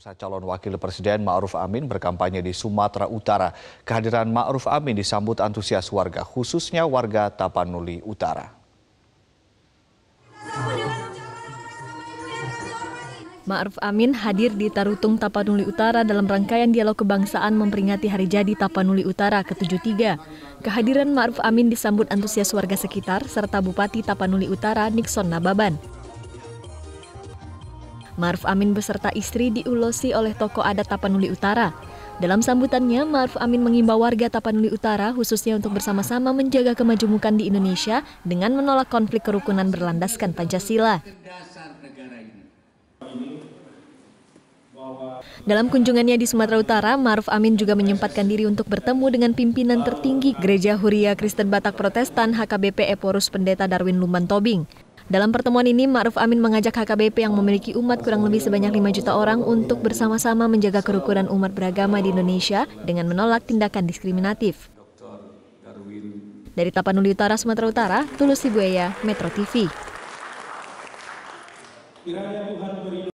Pemirsa calon wakil presiden Ma'ruf Amin berkampanye di Sumatera Utara. Kehadiran Ma'ruf Amin disambut antusias warga, khususnya warga Tapanuli Utara. Ma'ruf Amin hadir di Tarutung Tapanuli Utara dalam rangkaian dialog kebangsaan memperingati Hari Jadi Tapanuli Utara ke-73. Kehadiran Ma'ruf Amin disambut antusias warga sekitar serta Bupati Tapanuli Utara Nixon Nababan. Maruf Amin beserta istri diulosi oleh toko adat Tapanuli Utara. Dalam sambutannya, Maruf Amin mengimbau warga Tapanuli Utara khususnya untuk bersama-sama menjaga kemajemukan di Indonesia dengan menolak konflik kerukunan berlandaskan Pancasila. Dalam kunjungannya di Sumatera Utara, Maruf Amin juga menyempatkan diri untuk bertemu dengan pimpinan tertinggi Gereja Huria Kristen Batak Protestan HKBP Eporus Pendeta Darwin Lumban Tobing. Dalam pertemuan ini, Ma'ruf Amin mengajak HKBP yang memiliki umat kurang lebih sebanyak 5 juta orang untuk bersama-sama menjaga kerukunan umat beragama di Indonesia dengan menolak tindakan diskriminatif. Dari Tapanuli Utara, Sumatera Utara, Tulus Sibuaya, Metro TV.